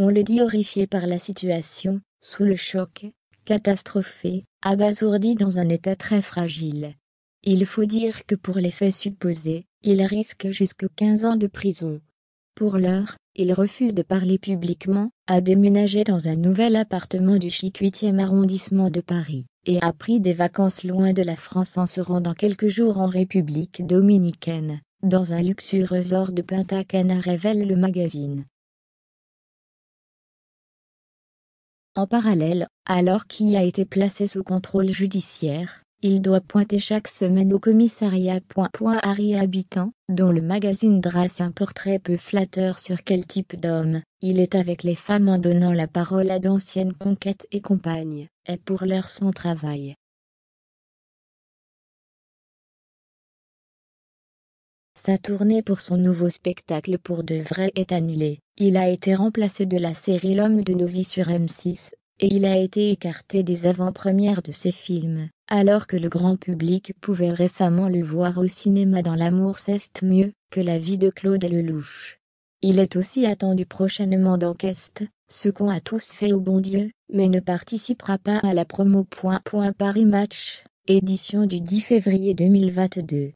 On le dit horrifié par la situation, sous le choc, catastrophé, abasourdi dans un état très fragile. Il faut dire que pour les faits supposés, il risque jusqu'à 15 ans de prison. Pour l'heure, il refuse de parler publiquement, a déménagé dans un nouvel appartement du chic 8e arrondissement de Paris, et a pris des vacances loin de la France en se rendant quelques jours en République dominicaine, dans un luxueux resort de Pentacana Cana révèle le magazine. En parallèle, alors qu'il a été placé sous contrôle judiciaire, il doit pointer chaque semaine au commissariat. Harry Habitant, dont le magazine drasse un portrait peu flatteur sur quel type d'homme il est avec les femmes en donnant la parole à d'anciennes conquêtes et compagnes, est pour l'heure son travail. Sa tournée pour son nouveau spectacle Pour de vrai est annulée. Il a été remplacé de la série L'homme de nos vies sur M6, et il a été écarté des avant-premières de ses films, alors que le grand public pouvait récemment le voir au cinéma dans L'amour ceste mieux que la vie de Claude Lelouch. Il est aussi attendu prochainement dans ce qu'on a tous fait au bon Dieu, mais ne participera pas à la promo. Paris Match, édition du 10 février 2022.